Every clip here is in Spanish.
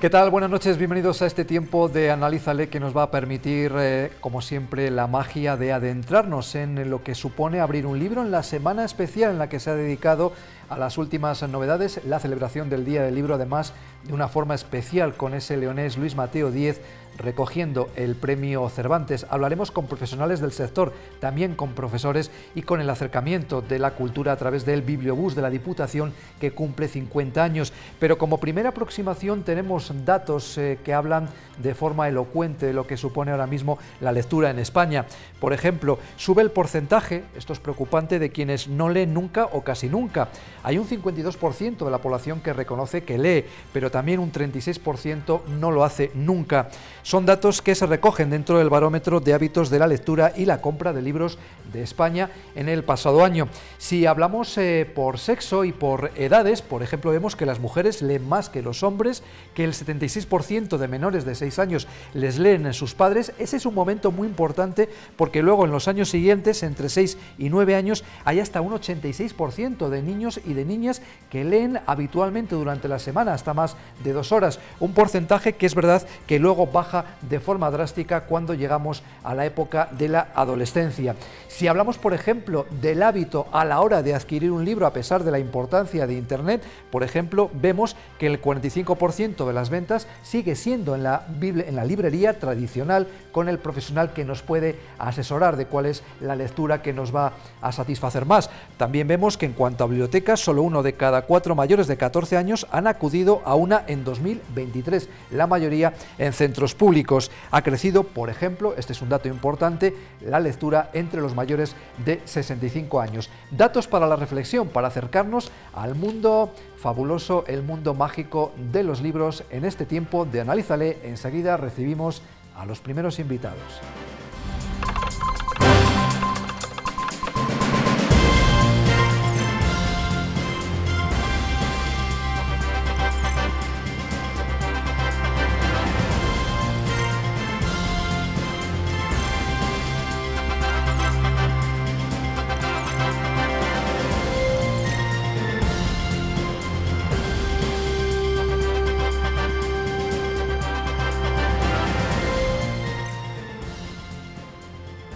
¿Qué tal? Buenas noches, bienvenidos a este tiempo de Analízale que nos va a permitir, eh, como siempre, la magia de adentrarnos en lo que supone abrir un libro en la semana especial en la que se ha dedicado a las últimas novedades, la celebración del Día del Libro, además de una forma especial con ese leonés Luis Mateo Díez recogiendo el premio Cervantes. Hablaremos con profesionales del sector, también con profesores y con el acercamiento de la cultura a través del bibliobús de la Diputación que cumple 50 años. Pero como primera aproximación tenemos datos eh, que hablan de forma elocuente de lo que supone ahora mismo la lectura en España. Por ejemplo, sube el porcentaje, esto es preocupante, de quienes no leen nunca o casi nunca. Hay un 52% de la población que reconoce que lee, pero también un 36% no lo hace nunca. Son datos que se recogen dentro del barómetro de hábitos de la lectura y la compra de libros de España en el pasado año. Si hablamos eh, por sexo y por edades, por ejemplo, vemos que las mujeres leen más que los hombres, que el 76% de menores de 6 años les leen en sus padres. Ese es un momento muy importante porque luego en los años siguientes, entre 6 y 9 años, hay hasta un 86% de niños y de niñas que leen habitualmente durante la semana, hasta más de dos horas. Un porcentaje que es verdad que luego baja de forma drástica cuando llegamos a la época de la adolescencia. Si hablamos, por ejemplo, del hábito a la hora de adquirir un libro, a pesar de la importancia de Internet, por ejemplo, vemos que el 45% de las ventas sigue siendo en la, en la librería tradicional con el profesional que nos puede asesorar de cuál es la lectura que nos va a satisfacer más. También vemos que en cuanto a bibliotecas, solo uno de cada cuatro mayores de 14 años han acudido a una en 2023, la mayoría en centros públicos. Ha crecido, por ejemplo, este es un dato importante, la lectura entre los mayores de 65 años. Datos para la reflexión, para acercarnos al mundo fabuloso, el mundo mágico de los libros. En este tiempo de Analízale, enseguida recibimos a los primeros invitados.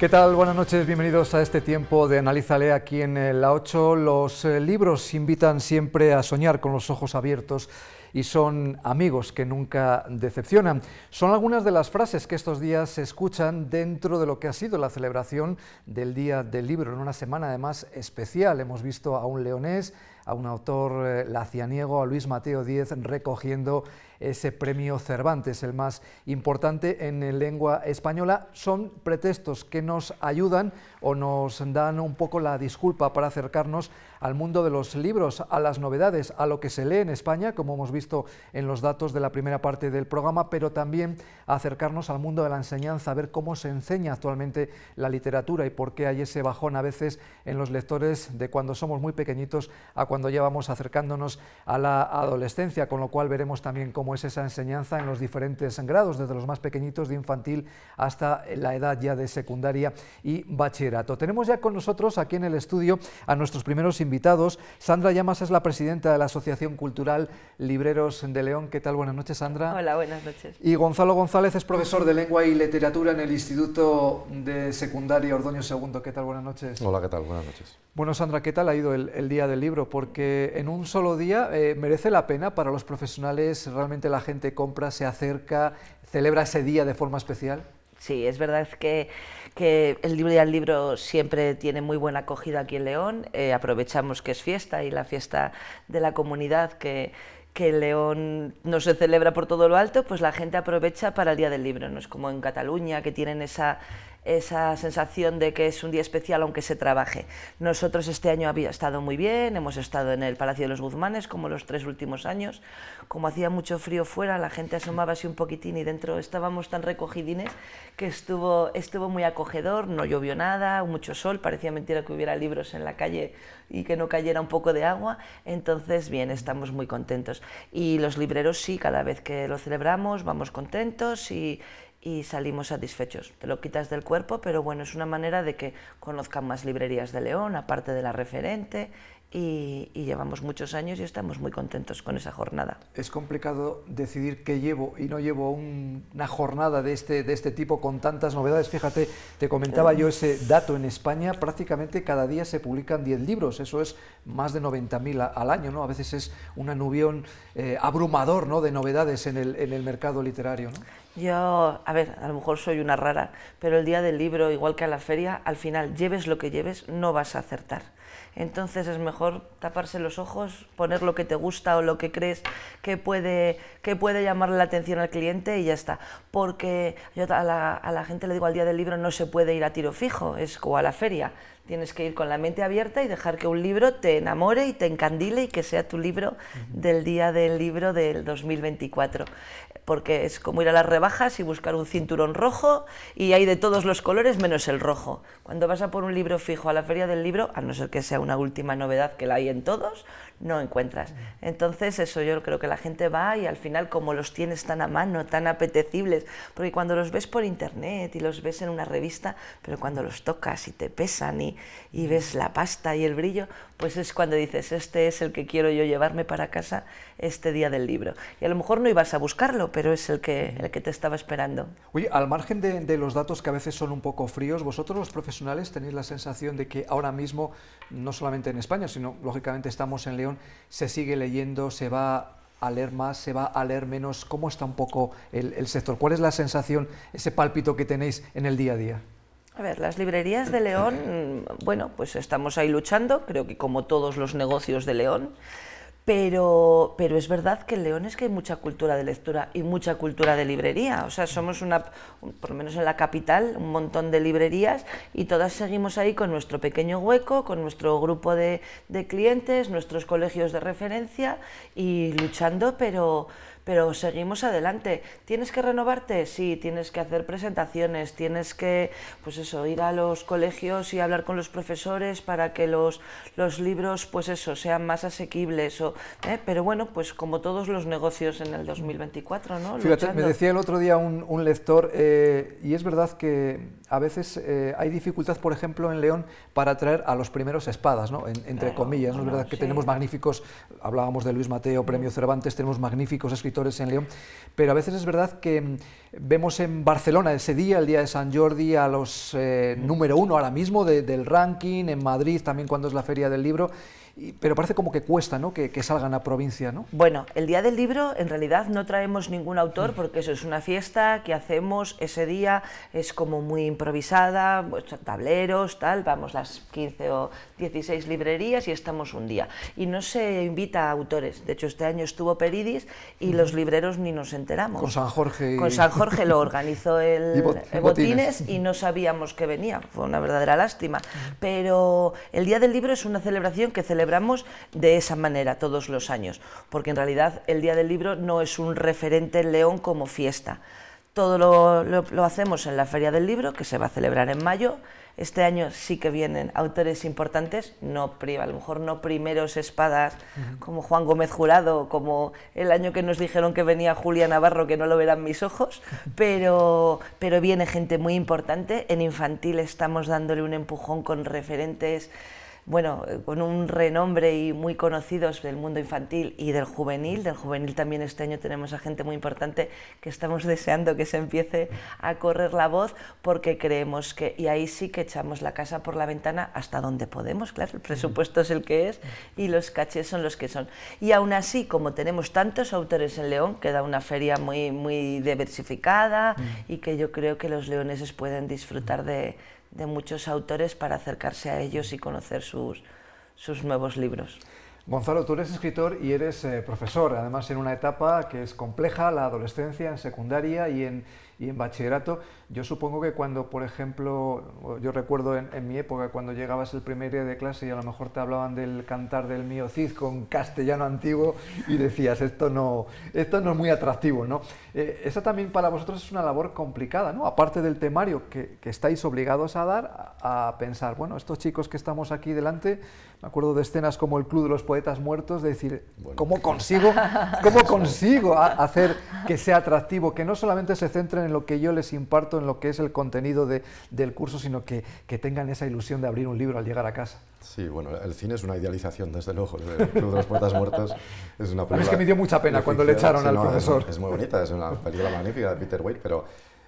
¿Qué tal? Buenas noches, bienvenidos a este tiempo de Analízale aquí en La 8. Los eh, libros invitan siempre a soñar con los ojos abiertos y son amigos que nunca decepcionan. Son algunas de las frases que estos días se escuchan dentro de lo que ha sido la celebración del Día del Libro, en una semana además especial. Hemos visto a un leonés, a un autor eh, lacianiego, a Luis Mateo Díez, recogiendo ese premio Cervantes, el más importante en lengua española. Son pretextos que nos ayudan o nos dan un poco la disculpa para acercarnos al mundo de los libros, a las novedades, a lo que se lee en España, como hemos visto en los datos de la primera parte del programa, pero también acercarnos al mundo de la enseñanza, a ver cómo se enseña actualmente la literatura y por qué hay ese bajón a veces en los lectores de cuando somos muy pequeñitos a cuando ya vamos acercándonos a la adolescencia, con lo cual veremos también cómo es esa enseñanza en los diferentes grados, desde los más pequeñitos de infantil hasta la edad ya de secundaria y bachillerato. Tenemos ya con nosotros aquí en el estudio a nuestros primeros invitados invitados. Sandra Llamas es la presidenta de la Asociación Cultural Libreros de León. ¿Qué tal? Buenas noches, Sandra. Hola, buenas noches. Y Gonzalo González es profesor de Lengua y Literatura en el Instituto de Secundaria Ordoño II. ¿Qué tal? Buenas noches. Hola, ¿qué tal? Buenas noches. Bueno, Sandra, ¿qué tal ha ido el, Día del Libro? Porque en un solo día eh, merece la pena para los profesionales, realmente la gente compra, se acerca, celebra ese día de forma especial. Sí, es verdad que, que el libro y el libro siempre tiene muy buena acogida aquí en León. Eh, aprovechamos que es fiesta y la fiesta de la comunidad que, que León no se celebra por todo lo alto, pues la gente aprovecha para el Día del Libro. No es como en Cataluña que tienen esa esa sensación de que es un día especial aunque se trabaje. Nosotros este año había estado muy bien, hemos estado en el Palacio de los Guzmanes como los tres últimos años. Como hacía mucho frío fuera, la gente asomaba así un poquitín y dentro estábamos tan recogidines que estuvo, estuvo muy acogedor, no llovió nada, mucho sol, parecía mentira que hubiera libros en la calle y que no cayera un poco de agua. Entonces, bien, estamos muy contentos. Y los libreros sí, cada vez que lo celebramos vamos contentos y, y salimos satisfechos. Te lo quitas del cuerpo, pero bueno, es una manera de que conozcan más librerías de León, aparte de la referente, y, llevamos muchos años y estamos muy contentos con esa jornada. Es complicado decidir qué llevo y no llevo una jornada de este, de este tipo con tantas novedades. Fíjate, te comentaba yo ese dato en España, prácticamente cada día se publican 10 libros, eso es más de 90.000 al año, ¿no? A veces es una nubión eh, abrumador ¿no? de novedades en el, en el mercado literario, ¿no? Yo, a ver, a lo mejor soy una rara, pero el día del libro, igual que a la feria, al final, lleves lo que lleves, no vas a acertar entonces es mejor taparse los ojos, poner lo que te gusta o lo que crees que puede, que puede llamarle la atención al cliente y ya está. Porque yo a la, a la gente le digo al día del libro no se puede ir a tiro fijo, es como a la feria. Tienes que ir con la mente abierta y dejar que un libro te enamore y te encandile y que sea tu libro del día del libro del 2024 porque es como ir a las rebajas y buscar un cinturón rojo y hay de todos los colores menos el rojo. Cuando vas a por un libro fijo a la feria del libro, a no ser que sea una última novedad que la hay en todos, no encuentras. Entonces eso yo creo que la gente va y al final como los tienes tan a mano, tan apetecibles, porque cuando los ves por internet y los ves en una revista, pero cuando los tocas y te pesan y, ves la pasta y el brillo, pues es cuando dices, este es el que quiero yo llevarme para casa este día del libro. Y a lo mejor no ibas a buscarlo, pero es el que, el que te estaba esperando. Oye, al margen de, los datos que a veces son un poco fríos, vosotros los profesionales tenéis la sensación de que ahora mismo, no solamente en España, sino lógicamente estamos en León, se sigue leyendo, se va a leer más, se va a leer menos? ¿Cómo está un poco el, el, sector? ¿Cuál es la sensación, ese pálpito que tenéis en el día a día? A ver, las librerías de León, bueno, pues estamos ahí luchando, creo que como todos los negocios de León. Pero, pero es verdad que en León es que hay mucha cultura de lectura y mucha cultura de librería. O sea, somos una, por lo menos en la capital, un montón de librerías y todas seguimos ahí con nuestro pequeño hueco, con nuestro grupo de, de clientes, nuestros colegios de referencia y luchando, pero pero seguimos adelante. ¿Tienes que renovarte? Sí, tienes que hacer presentaciones, tienes que, pues eso, ir a los colegios y hablar con los profesores para que los, los libros, pues eso, sean más asequibles. ¿eh? Pero bueno, pues como todos los negocios en el 2024, ¿no? me decía el otro día un, lector, eh, y es verdad que a veces eh, hay dificultad, por ejemplo, en León para traer a los primeros espadas, ¿no? entre comillas, ¿no? Es verdad que tenemos magníficos, hablábamos de Luis Mateo, Premio mm. Cervantes, tenemos magníficos escritores en León, pero a veces es verdad que mm, vemos en Barcelona ese día, el día de San Jordi, a los eh, número uno ahora mismo del ranking, en Madrid también cuando es la Feria del Libro, pero parece como que cuesta ¿no? que, salgan a provincia. ¿no? Bueno, el Día del Libro en realidad no traemos ningún autor mm. porque eso es una fiesta que hacemos ese día, es como muy improvisada, pues, tableros, tal, vamos las 15 o 16 librerías y estamos un día. Y no se invita a autores, de hecho este año estuvo Peridis y los libreros ni nos enteramos. Con San Jorge. Con San Jorge lo organizó el, botines. botines y no sabíamos que venía, fue una verdadera lástima. Pero el Día del Libro es una celebración que celebramos celebramos de esa manera todos los años, porque en realidad el Día del Libro no es un referente en León como fiesta. Todo lo, lo, hacemos en la Feria del Libro, que se va a celebrar en mayo. Este año sí que vienen autores importantes, no a lo mejor no primeros espadas como Juan Gómez Jurado, como el año que nos dijeron que venía Julia Navarro, que no lo verán mis ojos, pero, pero viene gente muy importante. En infantil estamos dándole un empujón con referentes bueno, eh, con un renombre y muy conocidos del mundo infantil y del juvenil. Del juvenil también este año tenemos a gente muy importante que estamos deseando que se empiece a correr la voz porque creemos que, y ahí sí que echamos la casa por la ventana hasta donde podemos, claro, el presupuesto es el que es y los cachés son los que son. Y aún así, como tenemos tantos autores en León, queda una feria muy, muy diversificada y que yo creo que los leoneses pueden disfrutar de de muchos autores para acercarse a ellos y conocer sus, nuevos libros. Gonzalo, tú eres escritor y eres eh, profesor, además en una etapa que es compleja, la adolescencia en secundaria y en, y en bachillerato, yo supongo que cuando, por ejemplo, yo recuerdo en, mi época, cuando llegabas el primer día de clase y a lo mejor te hablaban del cantar del mío Cid con castellano antiguo y decías, esto no, esto no es muy atractivo, ¿no? Eh, esa también para vosotros es una labor complicada, ¿no? Aparte del temario que, estáis obligados a dar, a pensar, bueno, estos chicos que estamos aquí delante, me acuerdo de escenas como el Club de los Poetas Muertos, de decir, ¿cómo consigo, cómo consigo hacer que sea atractivo? Que no solamente se centren en lo que yo les imparto, en lo que es el contenido de, del curso, sino que, que, tengan esa ilusión de abrir un libro al llegar a casa. Sí, bueno, el cine es una idealización, desde luego. El Club de los Poetas Muertos es una película... es que me dio mucha pena cuando le echaron al profesor. Es, muy bonita, es una película magnífica de Peter Weir, pero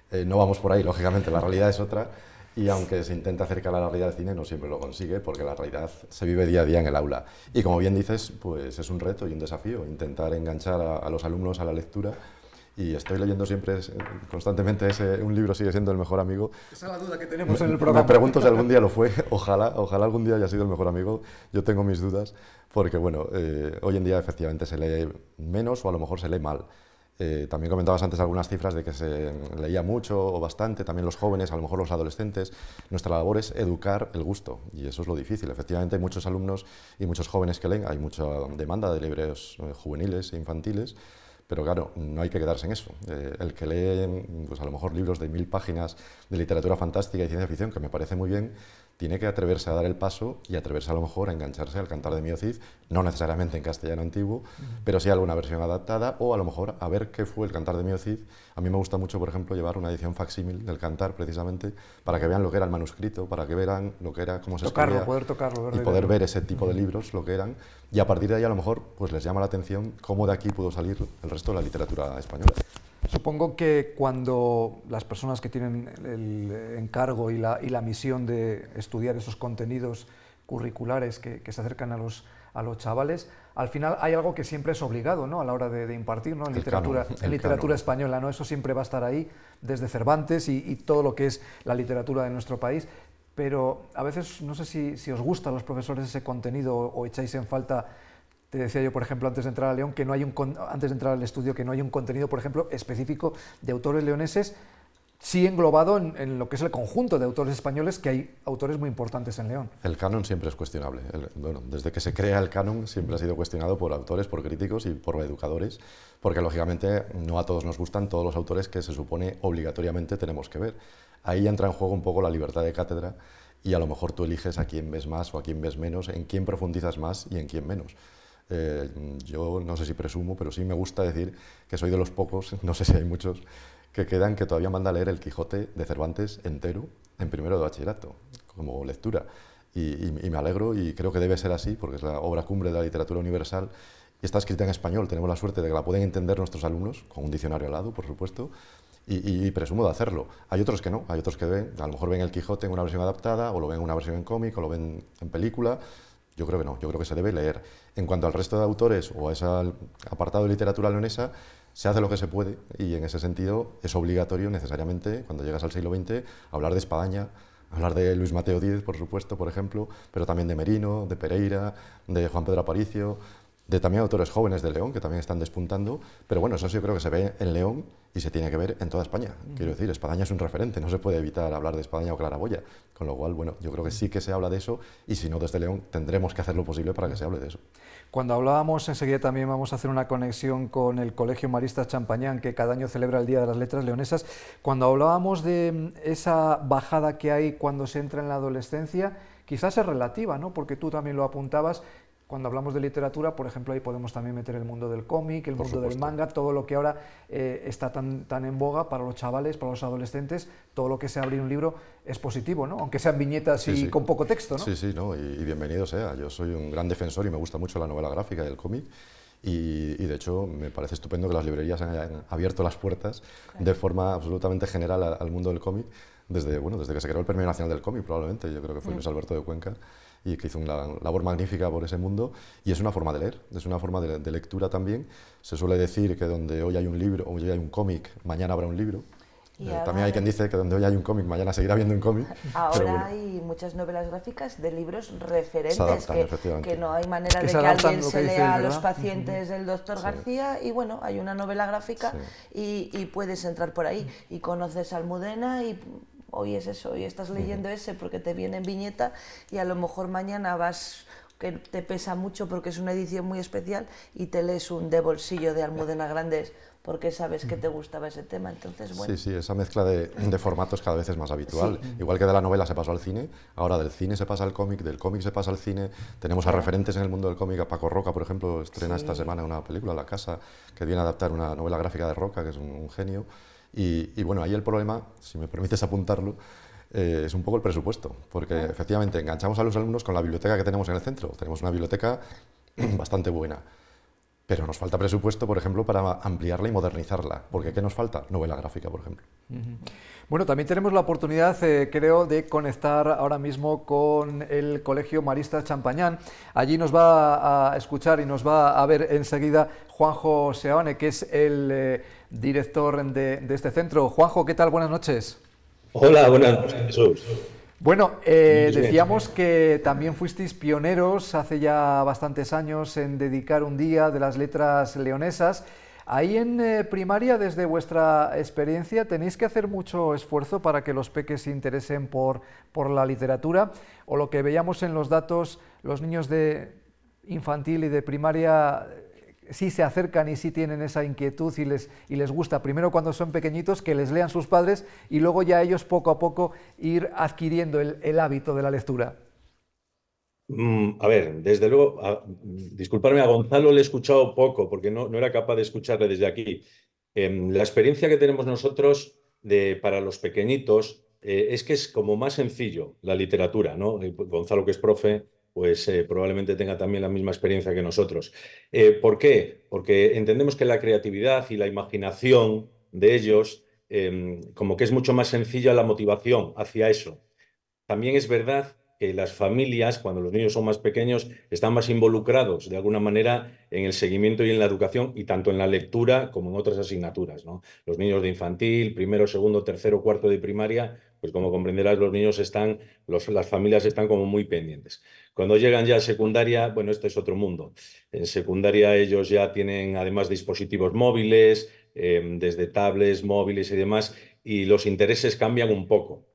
eh, no vamos por ahí, lógicamente, la realidad es otra. Y aunque se intenta acercar a la realidad del cine, no siempre lo consigue, porque la realidad se vive día a día en el aula. Y como bien dices, pues es un reto y un desafío, intentar enganchar a, los alumnos a la lectura y estoy leyendo siempre constantemente ese un libro sigue siendo el mejor amigo. Esa es la duda que tenemos en el programa. Me pregunto si algún día lo fue, ojalá, ojalá algún día haya sido el mejor amigo. Yo tengo mis dudas porque bueno, eh, hoy en día efectivamente se lee menos o a lo mejor se lee mal. Eh, también comentabas antes algunas cifras de que se leía mucho o bastante, también los jóvenes, a lo mejor los adolescentes. Nuestra labor es educar el gusto y eso es lo difícil. Efectivamente hay muchos alumnos y muchos jóvenes que leen, hay mucha demanda de libros eh, juveniles e infantiles, pero claro, no hay que quedarse en eso. Eh, el que lee, pues a lo mejor libros de mil páginas de literatura fantástica y ciencia ficción, que me parece muy bien, tiene que atreverse a dar el paso y atreverse a lo mejor a engancharse al cantar de Miocid, Cid, no necesariamente en castellano antiguo, pero sí alguna versión adaptada o a lo mejor a ver qué fue el cantar de Miocid. Cid. A mí me gusta mucho, por ejemplo, llevar una edición facsímil del cantar precisamente para que vean lo que era el manuscrito, para que vean lo que era cómo se tocarlo, escribía poder tocarlo, y poder ver ese tipo de libros, lo que eran, y a partir de ahí a lo mejor pues les llama la atención cómo de aquí pudo salir el resto de la literatura española. Supongo que cuando las personas que tienen el encargo y la, y la misión de estudiar esos contenidos curriculares que, se acercan a los, a los chavales, al final hay algo que siempre es obligado ¿no? a la hora de, impartir ¿no? literatura, literatura española. ¿no? Eso siempre va a estar ahí, desde Cervantes y, todo lo que es la literatura de nuestro país. Pero a veces no sé si, os gusta a los profesores ese contenido o echáis en falta decía yo, por ejemplo, antes de entrar a León, que no hay un antes de entrar al estudio, que no hay un contenido, por ejemplo, específico de autores leoneses, sí englobado en, lo que es el conjunto de autores españoles, que hay autores muy importantes en León. El canon siempre es cuestionable. bueno, desde que se crea el canon siempre ha sido cuestionado por autores, por críticos y por educadores, porque lógicamente no a todos nos gustan todos los autores que se supone obligatoriamente tenemos que ver. Ahí entra en juego un poco la libertad de cátedra y a lo mejor tú eliges a quién ves más o a quién ves menos, en quién profundizas más y en quién menos. Eh, yo no sé si presumo, pero sí me gusta decir que soy de los pocos, no sé si hay muchos, que quedan que todavía manda a leer el Quijote de Cervantes entero en primero de bachillerato, como lectura. Y, me alegro y creo que debe ser así, porque es la obra cumbre de la literatura universal y está escrita en español. Tenemos la suerte de que la pueden entender nuestros alumnos, con un diccionario al lado, por supuesto, y, y, presumo de hacerlo. Hay otros que no, hay otros que ven, a lo mejor ven El Quijote en una versión adaptada, o lo ven en una versión en cómic, o lo ven en película, yo creo que no, yo creo que se debe leer. En cuanto al resto de autores o a ese apartado de literatura leonesa, se hace lo que se puede y en ese sentido es obligatorio necesariamente, cuando llegas al siglo XX, hablar de España, hablar de Luis Mateo Díez, por supuesto, por ejemplo, pero también de Merino, de Pereira, de Juan Pedro Aparicio, de también autores jóvenes de León que también están despuntando, pero bueno, eso sí creo que se ve en León y se tiene que ver en toda España. Quiero decir, España es un referente, no se puede evitar hablar de España o Claraboya, con lo cual, bueno, yo creo que sí que se habla de eso y si no desde León tendremos que hacer lo posible para que se hable de eso. Cuando hablábamos, enseguida también vamos a hacer una conexión con el Colegio Marista Champañán, que cada año celebra el Día de las Letras Leonesas. Cuando hablábamos de mm, esa bajada que hay cuando se entra en la adolescencia, quizás es relativa, ¿no? porque tú también lo apuntabas, cuando hablamos de literatura, por ejemplo, ahí podemos también meter el mundo del cómic, el mundo del manga, todo lo que ahora eh, está tan, tan en boga para los chavales, para los adolescentes, todo lo que sea abrir un libro es positivo, ¿no? Aunque sean viñetas y con poco texto, ¿no? Sí, sí, no, y, bienvenido sea. Yo soy un gran defensor y me gusta mucho la novela gráfica y el cómic. Y, de hecho me parece estupendo que las librerías hayan abierto las puertas de forma absolutamente general al, mundo del cómic desde, bueno, desde que se creó el Premio Nacional del Cómic, probablemente, yo creo que fue mm. Luis Alberto de Cuenca, y que hizo una labor magnífica por ese mundo. Y es una forma de leer, es una forma de, lectura también. Se suele decir que donde hoy hay un libro, hoy hay un cómic, mañana habrá un libro. Eh, también hay quien dice que donde hoy hay un cómic, mañana seguirá habiendo un cómic. Ahora hay muchas novelas gráficas de libros referentes, que, que, no hay manera de que alguien se lea a los pacientes del doctor García y bueno, hay una novela gráfica y, y, puedes entrar por ahí y conoces a Almudena y hoy es eso, hoy estás leyendo ese porque te viene en viñeta y a lo mejor mañana vas que te pesa mucho porque es una edición muy especial y te lees un de bolsillo de Almudena Grandes porque sabes que te gustaba ese tema. Entonces, bueno. Sí, sí, esa mezcla de, formatos cada vez es más habitual. Igual que de la novela se pasó al cine, ahora del cine se pasa al cómic, del cómic se pasa al cine. Tenemos a referentes en el mundo del cómic, a Paco Roca, por ejemplo, estrena esta semana una película, La Casa, que viene a adaptar una novela gráfica de Roca, que es un genio. Y, bueno, ahí el problema, si me permites apuntarlo, eh, es un poco el presupuesto, porque ah. efectivamente enganchamos a los alumnos con la biblioteca que tenemos en el centro. Tenemos una biblioteca bastante buena, pero nos falta presupuesto, por ejemplo, para ampliarla y modernizarla, porque ¿qué nos falta? Novela gráfica, por ejemplo. Bueno, también tenemos la oportunidad, eh, creo, de conectar ahora mismo con el Colegio Marista Champañán. Allí nos va a escuchar y nos va a ver enseguida Juanjo Seone, que es el... Eh, director de, este centro. Juanjo, ¿qué tal? Buenas noches. Hola, buenas noches, Bueno, eh, decíamos que también fuisteis pioneros hace ya bastantes años en dedicar un día de las letras leonesas. Ahí en eh, primaria, desde vuestra experiencia, tenéis que hacer mucho esfuerzo para que los peques se interesen por, por la literatura, o lo que veíamos en los datos, los niños de infantil y de primaria si se acercan y si tienen esa inquietud y les, gusta, primero cuando son pequeñitos, que les lean sus padres y luego ya ellos poco a poco ir adquiriendo el, hábito de la lectura. Mm, a ver, desde luego, disculparme, a Gonzalo le he escuchado poco porque no, era capaz de escucharle desde aquí. Em, la experiencia que tenemos nosotros para los pequeñitos eh, es que es como más sencillo la literatura, ¿no? Eh, Gonzalo, que es profe, pues eh, probablemente tenga también la misma experiencia que nosotros. Eh, ¿Por qué? Porque entendemos que la creatividad y la imaginación de ellos, em, como que es mucho más sencilla la motivación hacia eso. También es verdad que las familias, cuando los niños son más pequeños, están más involucrados de alguna manera en el seguimiento y en la educación, y tanto en la lectura como en otras asignaturas. Los niños de infantil, primero, segundo, tercero, cuarto de primaria, pues como comprenderás, los niños están, las familias están como muy pendientes. Cuando llegan ya a secundaria, bueno, este es otro mundo. En secundaria ellos ya tienen además dispositivos móviles, em, desde tablets, móviles y demás, y los intereses cambian un poco.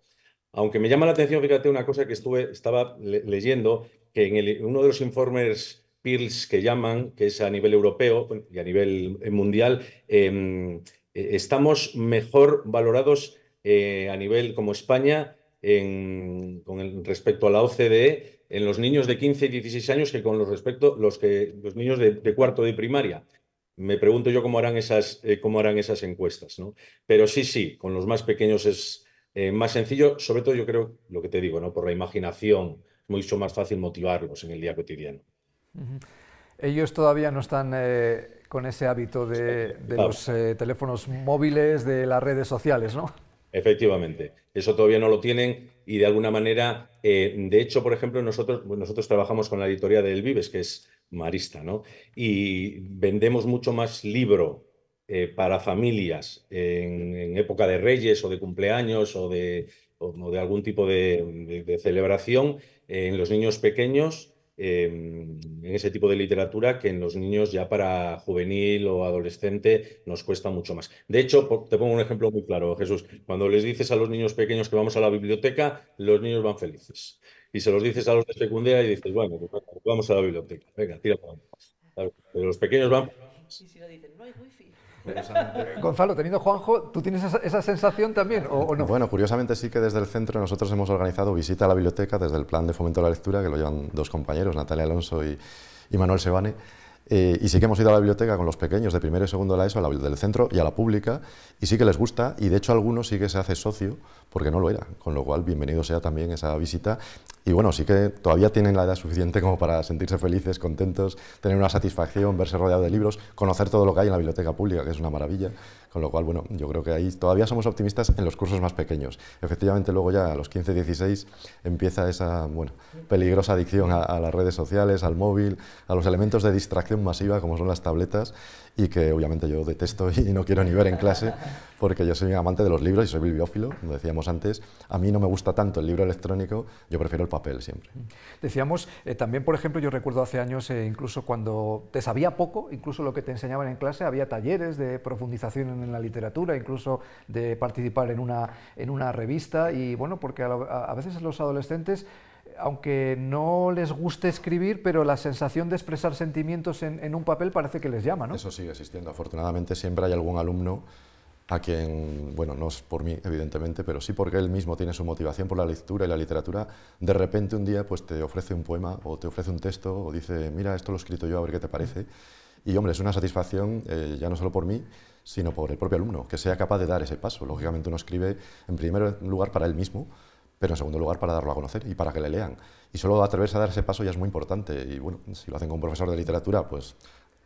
Aunque me llama la atención, fíjate, una cosa que estuve, estaba leyendo, que en uno de los informes PIRLS que llaman, que es a nivel europeo y a nivel mundial, em, e, estamos mejor valorados eh, a nivel como España con respecto a la OCDE en los niños de 15 y 16 años que con los respecto los que los niños de, cuarto de primaria. Me pregunto yo cómo harán esas, eh, cómo harán esas encuestas, ¿no? Pero sí, sí, con los más pequeños es eh, más sencillo, sobre todo yo creo, lo que te digo, ¿no? Por la imaginación, es mucho más fácil motivarlos en el día cotidiano. Ellos todavía no están eh, con ese hábito de, de los teléfonos móviles, de las redes sociales, ¿no? Efectivamente, eso todavía no lo tienen y de alguna manera, eh, de hecho, por ejemplo, nosotros, nosotros trabajamos con la editorial del Vives, que es Marista, ¿no? Y vendemos mucho más libro eh, para familias en, época de reyes o de cumpleaños o de, de algún tipo de, celebración en los niños pequeños Em, en ese tipo de literatura que en los niños ya para juvenil o adolescente nos cuesta mucho más. De hecho, te pongo un ejemplo muy claro, Jesús. Cuando les dices a los niños pequeños que vamos a la biblioteca, los niños van felices. Y se los dices a los de secundaria y dices, bueno, pues vamos a la biblioteca. Venga, tira para Pero los pequeños van... Sí, dicen, no hay Gonzalo, teniendo Juanjo, ¿tú tienes esa, sensación también o, no? Bueno, curiosamente sí que desde el centro nosotros hemos organizado visita a la biblioteca desde el plan de fomento de la lectura, que lo llevan dos compañeros, Natalia Alonso y, Manuel Sebane. Eh, y sí que hemos ido a la biblioteca con los pequeños de primero y segundo de la ESO, a la del centro y a la pública, y sí que les gusta, y de hecho algunos sí que se hace socio porque no lo era. Con lo cual, bienvenido sea también esa visita. Y bueno, sí que todavía tienen la edad suficiente como para sentirse felices, contentos, tener una satisfacción, verse rodeado de libros, conocer todo lo que hay en la biblioteca pública, que es una maravilla. Con lo cual, bueno, yo creo que ahí todavía somos optimistas en los cursos más pequeños. Efectivamente, luego ya a los 15, 16 empieza esa bueno, peligrosa adicción a, las redes sociales, al móvil, a los elementos de distracción masiva como son las tabletas y que obviamente yo detesto y no quiero ni ver en clase, porque yo soy un amante de los libros y soy bibliófilo, como decíamos antes. A mí no me gusta tanto el libro electrónico, yo prefiero el papel siempre. Decíamos, eh, también por ejemplo, yo recuerdo hace años, eh, incluso cuando te sabía poco, incluso lo que te enseñaban en clase, había talleres de profundización en en la literatura, incluso de participar en una, en una revista y bueno, porque a, veces los adolescentes aunque no les guste escribir, pero la sensación de expresar sentimientos en, un papel parece que les llama, ¿no? Eso sigue existiendo. Afortunadamente siempre hay algún alumno a quien, bueno, no es por mí, evidentemente, pero sí porque él mismo tiene su motivación por la lectura y la literatura, de repente un día pues te ofrece un poema o te ofrece un texto o dice, mira, esto lo he escrito yo, a ver qué te parece. Mm. Y hombre, es una satisfacción, eh, ya no solo por mí, sino por el propio alumno, que sea capaz de dar ese paso. Lógicamente uno escribe en primer lugar para él mismo, pero en segundo lugar para darlo a conocer y para que le lean. Y solo atreverse a dar ese paso ya es muy importante. Y bueno, si lo hacen con un profesor de literatura, pues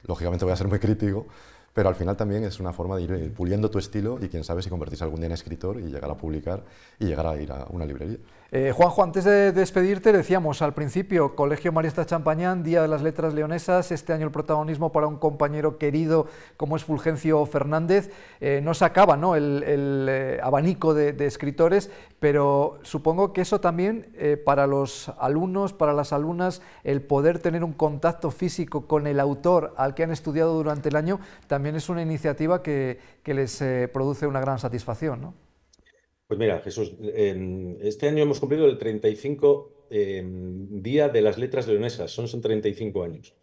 lógicamente voy a ser muy crítico, pero al final también es una forma de ir eh, puliendo tu estilo y quién sabe si convertirse algún día en escritor y llegar a publicar y llegar a ir a una librería. Eh, Juanjo, antes de despedirte, decíamos al principio, Colegio Marista Champañán, Día de las Letras Leonesas, este año el protagonismo para un compañero querido como es Fulgencio Fernández. Eh, no se acaba ¿no? el, eh, abanico de, escritores, pero supongo que eso también para los alumnos, para las alumnas, el poder tener un contacto físico con el autor al que han estudiado durante el año, también es una iniciativa que, que les produce una gran satisfacción. ¿no? Pues mira, Jesús, este año hemos cumplido el 35 em, Día de las Letras Leonesas, son, 35 años.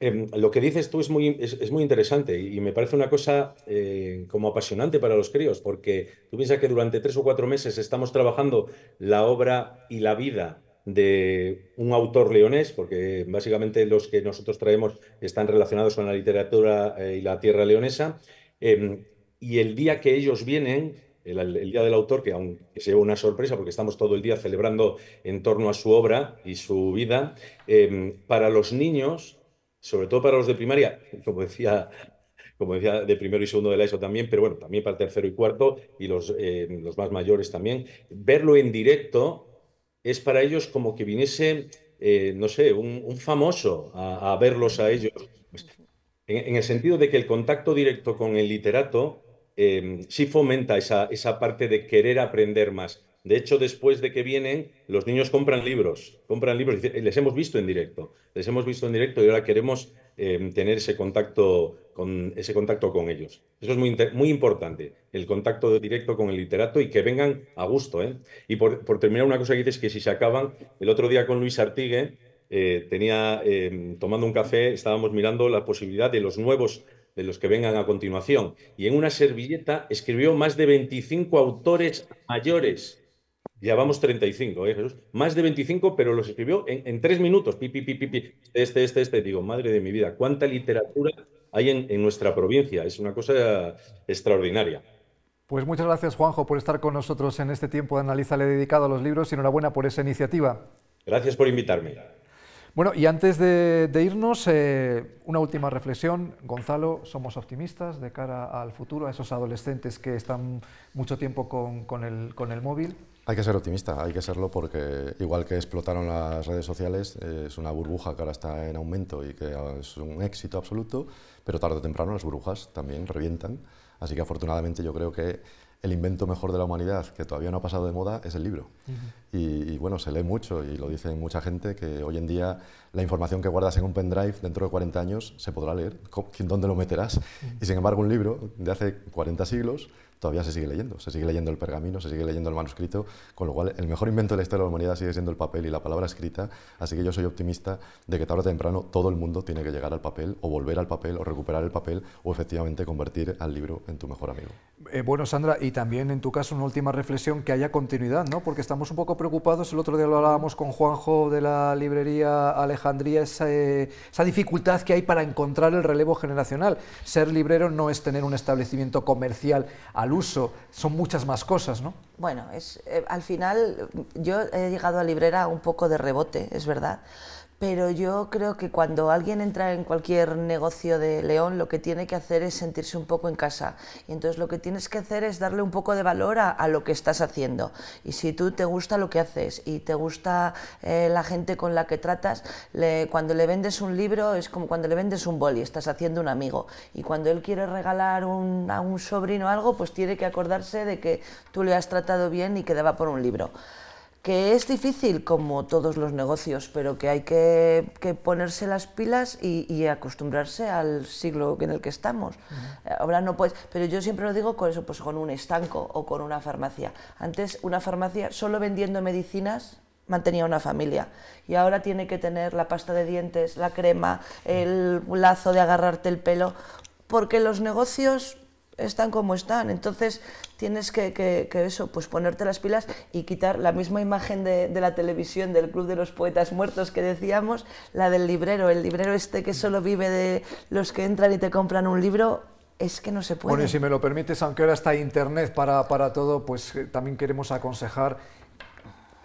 Em, lo que dices tú es muy, es, muy interesante y, me parece una cosa eh, como apasionante para los críos, porque tú piensas que durante tres o cuatro meses estamos trabajando la obra y la vida de un autor leonés, porque básicamente los que nosotros traemos están relacionados con la literatura eh, y la tierra leonesa, em, y el día que ellos vienen el, Día del Autor, que aunque lleva una sorpresa, porque estamos todo el día celebrando en torno a su obra y su vida, em, para los niños, sobre todo para los de primaria, como decía, como decía de primero y segundo de la ESO también, pero bueno, también para el tercero y cuarto y los, em, los más mayores también, verlo en directo es para ellos como que viniese, eh, no sé, un, famoso a, verlos a ellos. en el sentido de que el contacto directo con el literato Em, sí fomenta esa, parte de querer aprender más. De hecho, después de que vienen, los niños compran libros, compran libros, les hemos visto en directo, les hemos visto en directo y ahora queremos em, tener ese contacto, con, ese contacto con ellos. Eso es muy, muy importante, el contacto directo con el literato y que vengan a gusto. ¿eh? Y por, terminar, una cosa que dices que si se acaban, el otro día con Luis Artigue, eh, tenía, em, tomando un café, estábamos mirando la posibilidad de los nuevos de los que vengan a continuación, y en una servilleta escribió más de 25 autores mayores. ya vamos 35, ¿eh, Jesús? Más de 25, pero los escribió en, tres minutos. Pi, pi, pi, este, este, este, este. Digo, madre de mi vida, ¿cuánta literatura hay en, nuestra provincia? Es una cosa extraordinaria. Pues muchas gracias, Juanjo, por estar con nosotros en este tiempo de Analiza dedicado a los libros y enhorabuena por esa iniciativa. Gracias por invitarme. Bueno, y antes de, irnos, eh, una última reflexión. Gonzalo, somos optimistas de cara al futuro, a esos adolescentes que están mucho tiempo con, con, el, con el móvil. Hay que ser optimista, hay que serlo porque igual que explotaron las redes sociales, eh, es una burbuja que ahora está en aumento y que es un éxito absoluto, pero tarde o temprano las burbujas también revientan. Así que afortunadamente yo creo que el invento mejor de la humanidad, que todavía no ha pasado de moda, es el libro. y, bueno, se lee mucho y lo dice mucha gente que hoy en día la información que guardas en un pendrive dentro de 40 años se podrá leer. ¿Dónde lo meterás? Y sin embargo, un libro de hace 40 siglos todavía se sigue leyendo. Se sigue leyendo el pergamino, se sigue leyendo el manuscrito, con lo cual el mejor invento de la historia de la humanidad sigue siendo el papel y la palabra escrita, así que yo soy optimista de que tarde o temprano todo el mundo tiene que llegar al papel o volver al papel o recuperar el papel o efectivamente convertir al libro en tu mejor amigo. Eh, bueno, Sandra, y también en tu caso una última reflexión, que haya continuidad, ¿no? Porque estamos un poco preocupados, el otro día lo hablábamos con Juanjo de la librería Alejandría, esa, eh, esa dificultad que hay para encontrar el relevo generacional. Ser librero no es tener un establecimiento comercial a uso, son muchas más cosas, ¿no? Bueno, es, eh, al final yo he llegado a Librera un poco de rebote, es verdad pero yo creo que cuando alguien entra en cualquier negocio de León, lo que tiene que hacer es sentirse un poco en casa. Y entonces lo que tienes que hacer es darle un poco de valor a, lo que estás haciendo. Y si tú te gusta lo que haces y te gusta eh, la gente con la que tratas, cuando le vendes un libro es como cuando le vendes un boli, estás haciendo un amigo. Y cuando él quiere regalar a un sobrino algo, pues tiene que acordarse de que tú le has tratado bien y que daba por un libro que es difícil como todos los negocios, pero que hay que, ponerse las pilas y, acostumbrarse al siglo en el que estamos. Eh, ahora no puedes, pero yo siempre lo digo con eso, pues con un estanco o con una farmacia. Antes una farmacia solo vendiendo medicinas mantenía una familia y ahora tiene que tener la pasta de dientes, la crema, el lazo de agarrarte el pelo, porque los negocios están como están. Entonces tienes que, que, eso, pues ponerte las pilas y quitar la misma imagen de, la televisión del Club de los Poetas Muertos que decíamos, la del librero, el librero este que solo vive de los que entran y te compran un libro. Es que no se puede. Bueno, y si me lo permites, aunque ahora está Internet para, todo, pues eh, también queremos aconsejar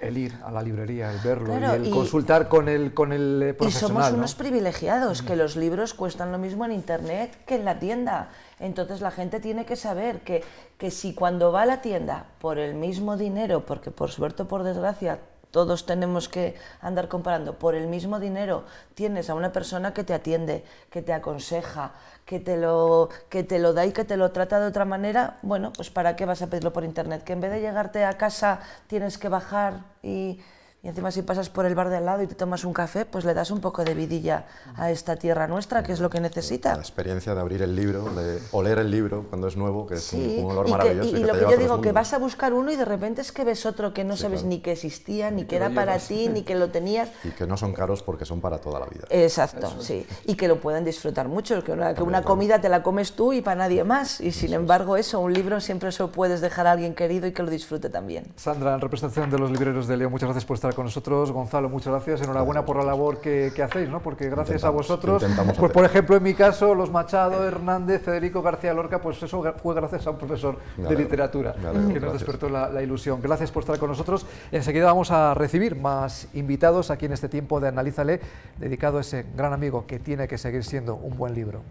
el ir a la librería, el verlo y el consultar con el, con el eh, Y somos unos privilegiados, que los libros cuestan lo mismo en internet que en la tienda. Entonces la gente tiene que saber que, que si cuando va a la tienda por el mismo dinero, porque por suerte o por desgracia todos tenemos que andar comparando. Por el mismo dinero tienes a una persona que te atiende, que te aconseja, que te lo, que te lo da y que te lo trata de otra manera. Bueno, pues ¿para qué vas a pedirlo por internet? Que en vez de llegarte a casa tienes que bajar y y encima si pasas por el bar de al lado y te tomas un café, pues le das un poco de vidilla a esta tierra nuestra, que es lo que necesita. La experiencia de abrir el libro, de oler el libro cuando es nuevo, que es un, olor maravilloso. y, lo que, yo digo, que vas a buscar uno y de repente es que ves otro que no sabes ni que existía, ni, que, era para ti, ni que lo tenías. Y que no son caros porque son para toda la vida. Exacto, sí. Y que lo puedan disfrutar mucho, que una, que una comida te la comes tú y para nadie más. Y sin embargo, eso, un libro siempre se lo puedes dejar a alguien querido y que lo disfrute también. Sandra, en representación de los libreros de Leo, muchas gracias por estar con nosotros. Gonzalo, muchas gracias. Enhorabuena por la labor que, hacéis, ¿no? porque gracias a vosotros, pues por ejemplo en mi caso, los Machado, Hernández, Federico García Lorca, pues eso fue gracias a un profesor de literatura que nos despertó la, la ilusión. Gracias por estar con nosotros. Enseguida vamos a recibir más invitados aquí en este tiempo de Analízale, dedicado a ese gran amigo que tiene que seguir siendo un buen libro.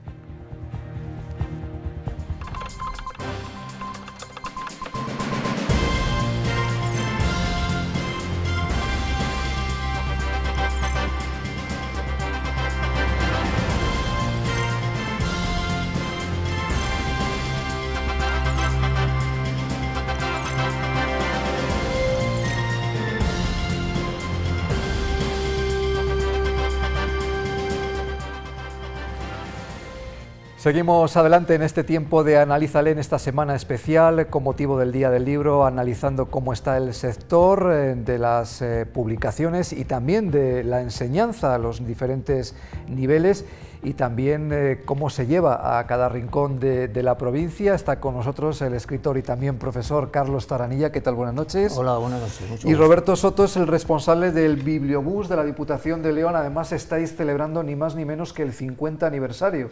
Seguimos adelante en este tiempo de Analízale en esta semana especial con motivo del Día del Libro, analizando cómo está el sector eh, de las eh, publicaciones y también de la enseñanza a los diferentes niveles y también eh, cómo se lleva a cada rincón de, la provincia. Está con nosotros el escritor y también profesor Carlos Taranilla. ¿Qué tal? Buenas noches. Hola, buenas noches. y Roberto Soto es el responsable del Bibliobús de la Diputación de León. Además estáis celebrando ni más ni menos que el 50 aniversario.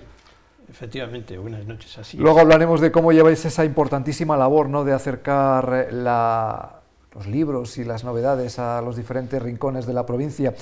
Efectivamente, buenas noches, así. Luego hablaremos de cómo lleváis esa importantísima labor ¿no? de acercar eh, la, los libros y las novedades a los diferentes rincones de la provincia.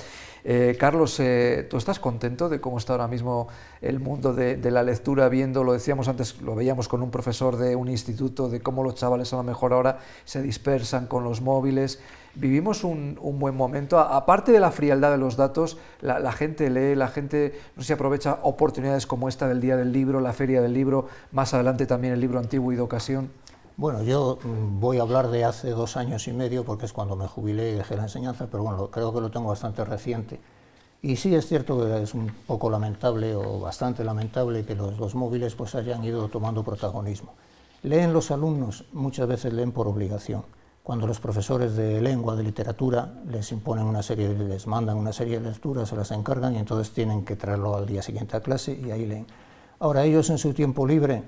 Eh, Carlos, eh, ¿tú estás contento de cómo está ahora mismo el mundo de, de, la lectura? Viendo, lo decíamos antes, lo veíamos con un profesor de un instituto, de cómo los chavales a lo mejor ahora se dispersan con los móviles vivimos un, buen momento. Aparte de la frialdad de los datos, la, gente lee, la gente no se aprovecha oportunidades como esta del Día del Libro, la Feria del Libro, más adelante también el libro antiguo y de ocasión. Bueno, yo mm, voy a hablar de hace dos años y medio, porque es cuando me jubilé y dejé la enseñanza, pero bueno, creo que lo tengo bastante reciente. Y sí es cierto que es un poco lamentable o bastante lamentable que los, los móviles pues hayan ido tomando protagonismo. Leen los alumnos, muchas veces leen por obligación cuando los profesores de lengua, de literatura, les imponen una serie, les mandan una serie de lecturas, se las encargan y entonces tienen que traerlo al día siguiente a clase y ahí leen. Ahora ellos en su tiempo libre,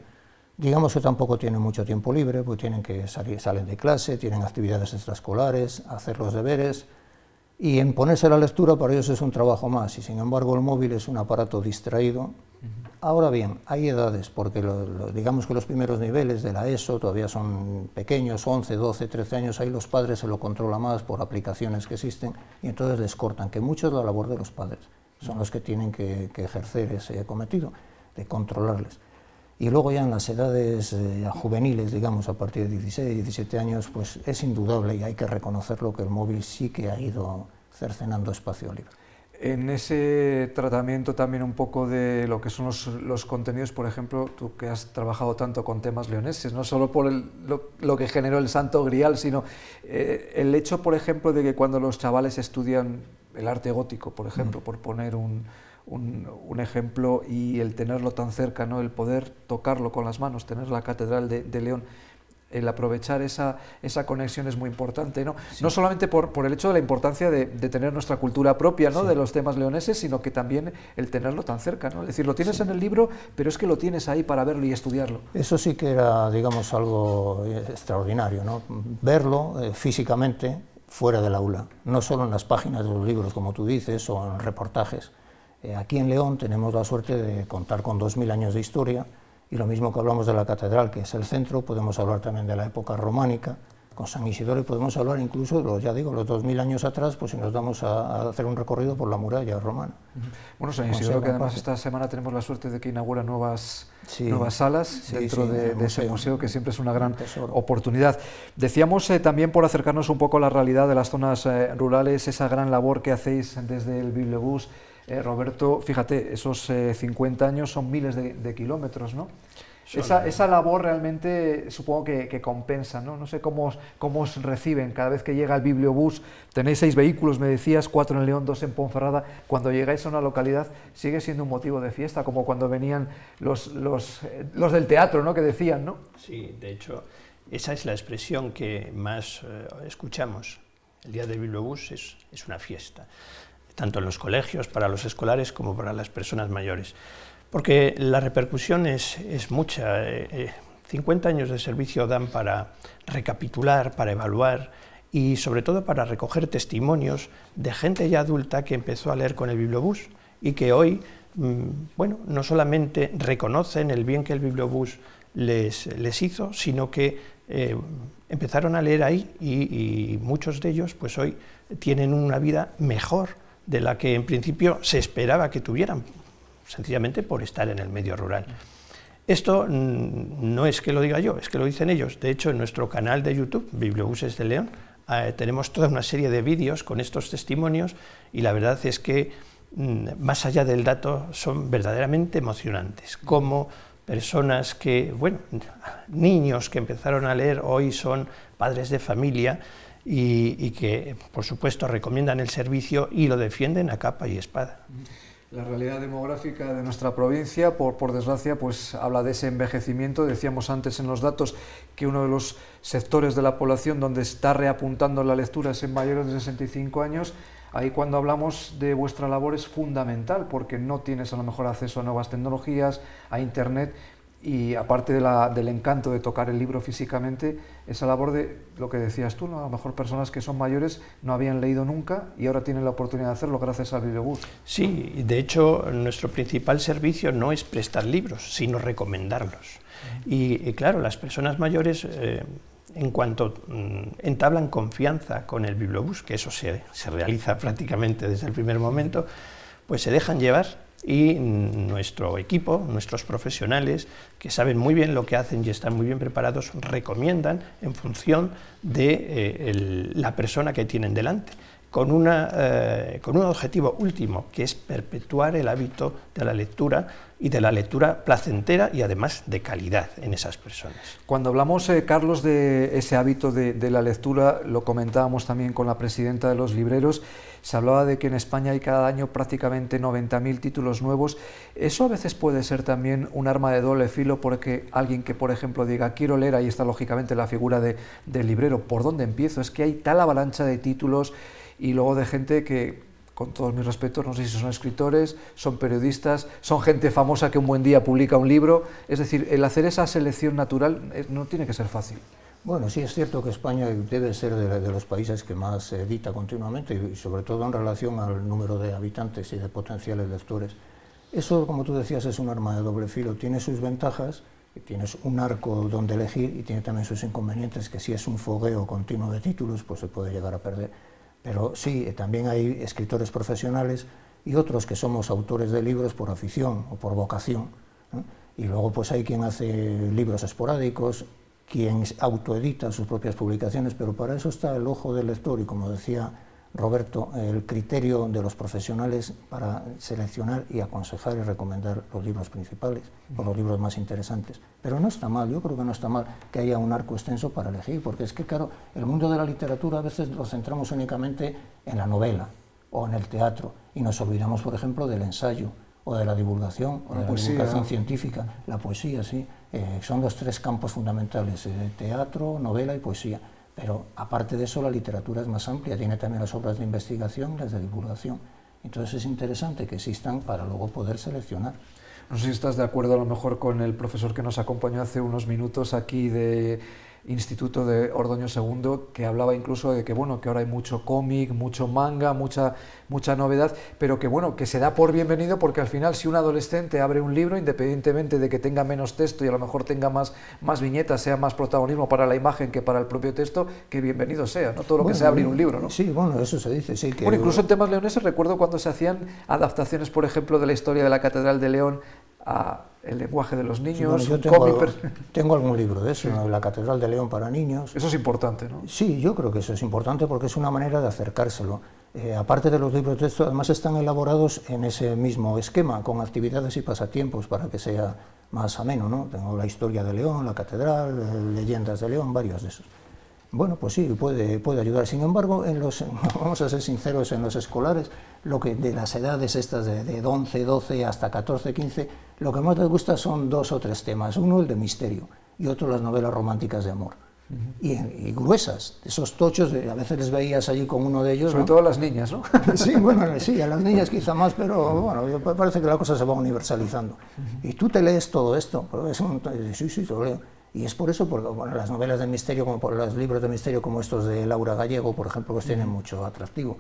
digamos que tampoco tienen mucho tiempo libre, pues tienen que salir, salen de clase, tienen actividades extraescolares, hacer los deberes, y en ponerse la lectura para ellos es un trabajo más y sin embargo el móvil es un aparato distraído. Ahora bien, hay edades, porque digamos que los primeros niveles de la ESO todavía son pequeños, 11, 12, 13 años, ahí los padres se lo controlan más por aplicaciones que existen y entonces les cortan, que mucho es la labor de los padres, son los que tienen que ejercer ese cometido, de controlarles. Y luego ya en las edades eh, juveniles, digamos, a partir de 16, 17 años, pues es indudable y hay que reconocerlo que el móvil sí que ha ido cercenando espacio libre. En ese tratamiento también un poco de lo que son los, los contenidos, por ejemplo, tú que has trabajado tanto con temas leoneses, no solo por lo, que generó el Santo Grial, sino eh, el hecho, por ejemplo, de que cuando los chavales estudian el arte gótico, por ejemplo, mm. por poner un, un, ejemplo y el tenerlo tan cerca, ¿no? el poder tocarlo con las manos, tener la Catedral de, León, el aprovechar esa, esa conexión es muy importante, no, solamente por, el hecho de la importancia de, tener nuestra cultura propia ¿no? de los temas leoneses, sino que también el tenerlo tan cerca, ¿no? es decir, lo tienes en el libro, pero es que lo tienes ahí para verlo y estudiarlo. Eso sí que era, digamos, algo eh, extraordinario, ¿no? verlo eh, físicamente fuera del aula, no solo en las páginas de los libros, como tú dices, o en reportajes, eh, aquí en León tenemos la suerte de contar con 2.000 años de historia y lo mismo que hablamos de la catedral, que es el centro, podemos hablar también de la época románica con San Isidoro y podemos hablar incluso, los, ya digo, los 2.000 años atrás, pues si nos damos a, hacer un recorrido por la muralla romana. Bueno, San Isidoro, que además esta semana tenemos la suerte de que inaugura nuevas, nuevas salas dentro de, ese museo, que siempre es una gran oportunidad. Decíamos eh, también, por acercarnos un poco a la realidad de las zonas eh, rurales, esa gran labor que hacéis desde el Bibliobús, eh, Roberto, fíjate, esos 50 eh, años son miles de, kilómetros, ¿no? Esa, labor realmente supongo que, compensa, ¿no? No sé cómo os, reciben cada vez que llega el bibliobús. Tenéis seis vehículos, me decías, cuatro en León, dos en Ponferrada. Cuando llegáis a una localidad sigue siendo un motivo de fiesta, como cuando venían los, eh, del teatro, ¿no? Que decían, ¿no? Sí, de hecho, esa es la expresión que más escuchamos. El día del bibliobús es una fiesta tanto en los colegios, para los escolares, como para las personas mayores. Porque la repercusión es, mucha. 50 eh, eh, años de servicio dan para recapitular, para evaluar y sobre todo para recoger testimonios de gente ya adulta que empezó a leer con el bibliobús y que hoy, mm, bueno, no solamente reconocen el bien que el bibliobús les, les hizo, sino que eh, empezaron a leer ahí y, y, muchos de ellos pues hoy tienen una vida mejor de la que en principio se esperaba que tuvieran, sencillamente por estar en el medio rural. Esto mm, no es que lo diga yo, es que lo dicen ellos. De hecho, en nuestro canal de YouTube, Bibliobuses de León, eh, tenemos toda una serie de vídeos con estos testimonios y la verdad es que, mm, más allá del dato, son verdaderamente emocionantes. Como personas que, bueno, niños que empezaron a leer hoy son padres de familia, y, que, por supuesto, recomiendan el servicio y lo defienden a capa y espada. La realidad demográfica de nuestra provincia, por, desgracia, pues habla de ese envejecimiento. Decíamos antes en los datos que uno de los sectores de la población donde está reapuntando la lectura es en mayores de 65 años. Ahí cuando hablamos de vuestra labor es fundamental porque no tienes a lo mejor acceso a nuevas tecnologías, a Internet, y aparte del encanto de tocar el libro físicamente, esa labor de lo que decías tú, a lo mejor personas que son mayores no habían leído nunca y ahora tienen la oportunidad de hacerlo gracias al Bibliobús. Sí, de hecho nuestro principal servicio no es prestar libros, sino recomendarlos. Y, claro, las personas mayores... Eh, en cuanto mm, entablan confianza con el bibliobús, que eso se, se realiza prácticamente desde el primer momento, pues se dejan llevar y nuestro equipo, nuestros profesionales, que saben muy bien lo que hacen y están muy bien preparados, recomiendan en función de eh, la persona que tienen delante con, una, eh, con un objetivo último, que es perpetuar el hábito de la lectura y de la lectura placentera y además de calidad en esas personas. Cuando hablamos, eh, Carlos, de ese hábito de, de, la lectura, lo comentábamos también con la presidenta de los libreros, se hablaba de que en España hay cada año prácticamente 90.000 títulos nuevos. Eso a veces puede ser también un arma de doble filo porque alguien que, por ejemplo, diga, quiero leer, ahí está lógicamente la figura de, del librero, ¿por dónde empiezo? Es que hay tal avalancha de títulos y luego de gente que, con todos mis respetos, no sé si son escritores, son periodistas, son gente famosa que un buen día publica un libro. Es decir, el hacer esa selección natural eh, no tiene que ser fácil. Bueno, sí es cierto que España debe ser de, los países que más edita continuamente y sobre todo en relación al número de habitantes y de potenciales lectores. Eso, como tú decías, es un arma de doble filo. Tiene sus ventajas, tienes un arco donde elegir y tiene también sus inconvenientes, que si es un fogueo continuo de títulos, pues se puede llegar a perder. Pero sí, eh, también hay escritores profesionales y otros que somos autores de libros por afición o por vocación. Y luego pues hay quien hace libros esporádicos, quien autoedita sus propias publicaciones, pero para eso está el ojo del lector y como decía Roberto, el criterio de los profesionales para seleccionar y aconsejar y recomendar los libros principales o los libros más interesantes. Pero no está mal, yo creo que no está mal que haya un arco extenso para elegir, porque es que, claro, el mundo de la literatura a veces lo centramos únicamente en la novela o en el teatro y nos olvidamos, por ejemplo, del ensayo o de la divulgación o la de la científica, la poesía, sí. Eh, son los tres campos fundamentales, eh, teatro, novela y poesía. Pero aparte de eso, la literatura es más amplia, tiene también las obras de investigación, las de divulgación. Entonces es interesante que existan para luego poder seleccionar. No sé si estás de acuerdo a lo mejor con el profesor que nos acompañó hace unos minutos aquí de instituto de Ordoño II, que hablaba incluso de que, bueno, que ahora hay mucho cómic, mucho manga, mucha, mucha novedad, pero que, bueno, que se da por bienvenido porque al final si un adolescente abre un libro, independientemente de que tenga menos texto y a lo mejor tenga más, más viñetas, sea más protagonismo para la imagen que para el propio texto, que bienvenido sea, ¿no? Todo lo que sea abrir un libro, ¿no? Sí, bueno, eso se dice, sí. Bueno, incluso en temas leoneses recuerdo cuando se hacían adaptaciones, por ejemplo, de la historia de la Catedral de León a el lenguaje de los niños, tengo, algún libro de eso, La Catedral de León para niños. Eso es importante, ¿no? Sí, yo creo que eso es importante porque es una manera de acercárselo. Eh, aparte de los libros de texto, además están elaborados en ese mismo esquema, con actividades y pasatiempos para que sea más ameno, ¿no? Tengo la historia de León, la catedral, eh, leyendas de León, varios de esos. Bueno, pues sí, puede, ayudar. Sin embargo, en los, vamos a ser sinceros, en los escolares, lo que de las edades estas de, de 11, 12 hasta 14, 15, lo que más les gusta son dos o tres temas. Uno, el de misterio, y otro, las novelas románticas de amor. Y, gruesas, esos tochos, a veces les veías allí con uno de ellos. Sobre a las niñas, ¿no? Sí, bueno, sí, a las niñas quizá más, pero bueno, parece que la cosa se va universalizando. Y tú te lees todo esto, pero es un, sí, sí, te lo leo. Y es por eso, porque bueno, las novelas de misterio, como por los libros de misterio como estos de Laura Gallego, por ejemplo, pues tienen mucho atractivo.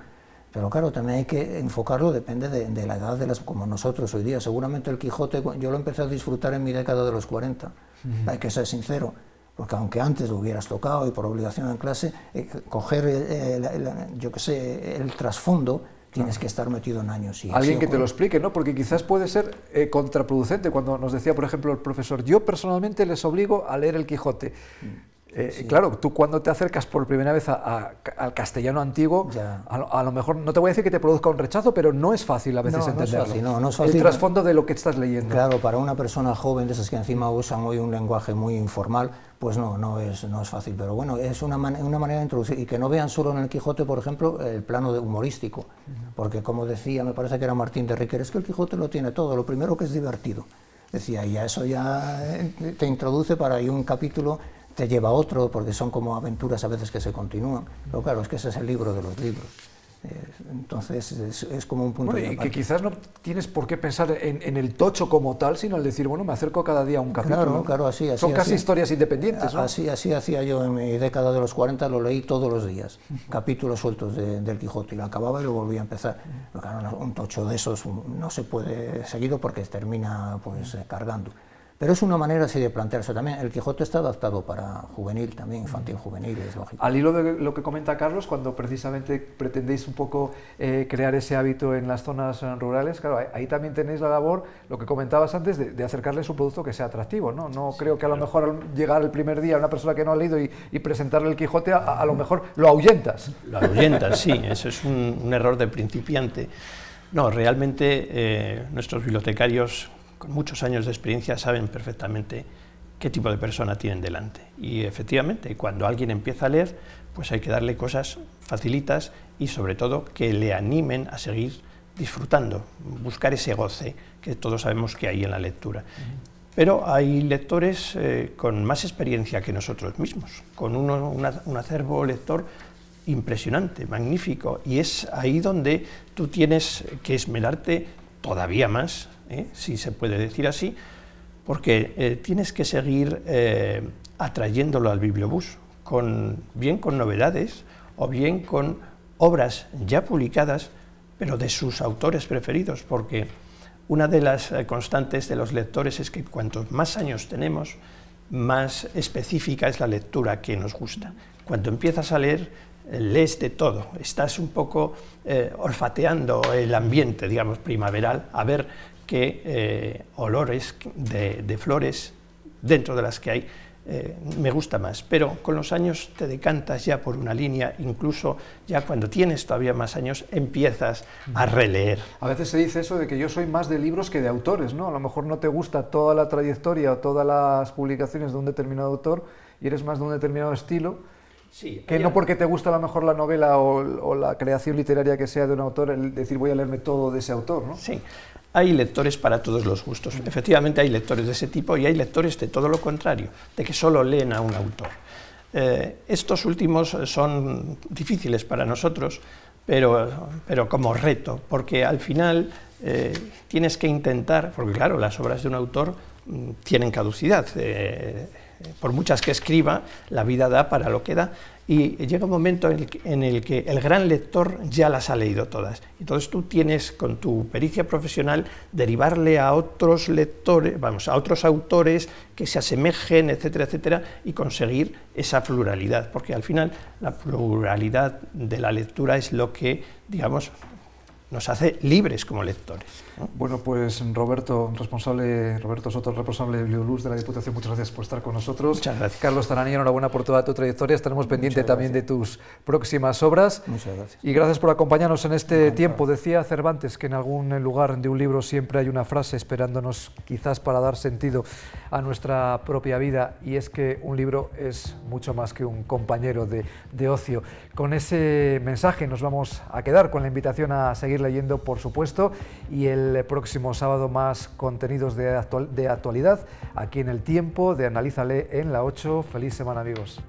Pero claro, también hay que enfocarlo, depende de, la edad de las, como nosotros hoy día. Seguramente el Quijote, yo lo empecé a disfrutar en mi década de los 40, hay que ser sincero, porque aunque antes lo hubieras tocado y por obligación en clase, eh, coger, eh, eh, yo qué sé, el trasfondo tienes que estar metido en años. Y Alguien que te lo explique, ¿no? Porque quizás puede ser eh, contraproducente. Cuando nos decía, por ejemplo, el profesor, yo personalmente les obligo a leer el Quijote. Mm. Eh, claro, tú cuando te acercas por primera vez al castellano antiguo, a, lo mejor no te voy a decir que te produzca un rechazo, pero no es fácil a veces entender. entenderlo. No El trasfondo de lo que estás leyendo. Claro, para una persona joven de esas que encima usan hoy un lenguaje muy informal, pues no, no es, no es fácil. Pero bueno, es una, una manera de introducir y que no vean solo en el Quijote, por ejemplo, el plano de humorístico, porque como decía, me parece que era Martín de Riquer, es que el Quijote lo tiene todo. Lo primero que es divertido. Decía, ya eso ya eh, te introduce para ahí un capítulo te lleva a otro, porque son como aventuras a veces que se continúan. Pero claro, es que ese es el libro de los libros. Entonces es, como un punto bueno, Y que quizás no tienes por qué pensar en, el tocho como tal, sino al decir, bueno, me acerco cada día a un capítulo. Claro, claro, así, así. Son casi historias independientes. ¿no? Así, así hacía yo en mi década de los 40, lo leí todos los días, capítulos sueltos del Quijote, y lo acababa y lo volvía a empezar. claro, un tocho de esos no se puede seguido porque termina pues eh, cargando. Pero es una manera así de plantearse también. El Quijote está adaptado para juvenil también, infantil, juvenil, es lógico. Al hilo de lo que comenta Carlos, cuando precisamente pretendéis un poco eh, crear ese hábito en las zonas eh, rurales, claro, ahí también tenéis la labor, lo que comentabas antes, de, acercarles un producto que sea atractivo, ¿no? No creo que a lo mejor al llegar el primer día a una persona que no ha leído y, presentarle el Quijote, a, lo mejor lo ahuyentas. Lo ahuyentas, sí, eso es un, error de principiante. No, realmente eh, nuestros bibliotecarios con muchos años de experiencia saben perfectamente qué tipo de persona tienen delante. Y efectivamente, cuando alguien empieza a leer, pues hay que darle cosas facilitas y sobre todo que le animen a seguir disfrutando, buscar ese goce que todos sabemos que hay en la lectura. Pero hay lectores eh, con más experiencia que nosotros mismos, con uno, un acervo lector impresionante, magnífico, y es ahí donde tú tienes que esmerarte todavía más ¿eh? si se puede decir así, porque eh, tienes que seguir eh, atrayéndolo al bibliobús, con, bien con novedades o bien con obras ya publicadas, pero de sus autores preferidos, porque una de las constantes de los lectores es que cuantos más años tenemos, más específica es la lectura que nos gusta. Cuando empiezas a leer, lees de todo, estás un poco olfateando el ambiente, digamos, primaveral, a ver que eh, olores de, flores dentro de las que hay eh, me gusta más, pero con los años te decantas ya por una línea, incluso ya cuando tienes todavía más años empiezas a releer. A veces se dice eso de que yo soy más de libros que de autores, ¿no? A lo mejor no te gusta toda la trayectoria o todas las publicaciones de un determinado autor y eres más de un determinado estilo, Sí, que no porque te gusta a lo mejor la novela o, o, la creación literaria que sea de un autor, el decir voy a leerme todo de ese autor, ¿no? Sí, hay lectores para todos los gustos. Efectivamente hay lectores de ese tipo y hay lectores de todo lo contrario, de que solo leen a un autor. Eh, estos últimos eh, son difíciles para nosotros, pero, pero como reto, porque al final eh, tienes que intentar, porque claro, las obras de un autor mm, tienen caducidad. Eh, por muchas que escriba, la vida da para lo que da. Y llega un momento en el, que, el gran lector ya las ha leído todas. Entonces tú tienes, con tu pericia profesional, derivarle a otros lectores, vamos, a otros autores que se asemejen, etcétera, etcétera, y conseguir esa pluralidad. Porque al final la pluralidad de la lectura es lo que, digamos, nos hace libres como lectores. Bueno, pues Roberto, responsable, Roberto Soto, responsable de Bioluz de la Diputación, muchas gracias por estar con nosotros. Muchas gracias. Carlos Tarani, enhorabuena por toda tu trayectoria. Estaremos pendientes también de tus próximas obras. Muchas gracias. Y gracias por acompañarnos en este tiempo. Decía Cervantes que en algún lugar de un libro siempre hay una frase esperándonos quizás para dar sentido a nuestra propia vida y es que un libro es mucho más que un compañero de ocio. Con ese mensaje nos vamos a quedar con la invitación a seguir leyendo, por supuesto, y el próximo sábado más contenidos de, de actualidad aquí en El Tiempo de Analízale en la 8. Feliz semana, amigos.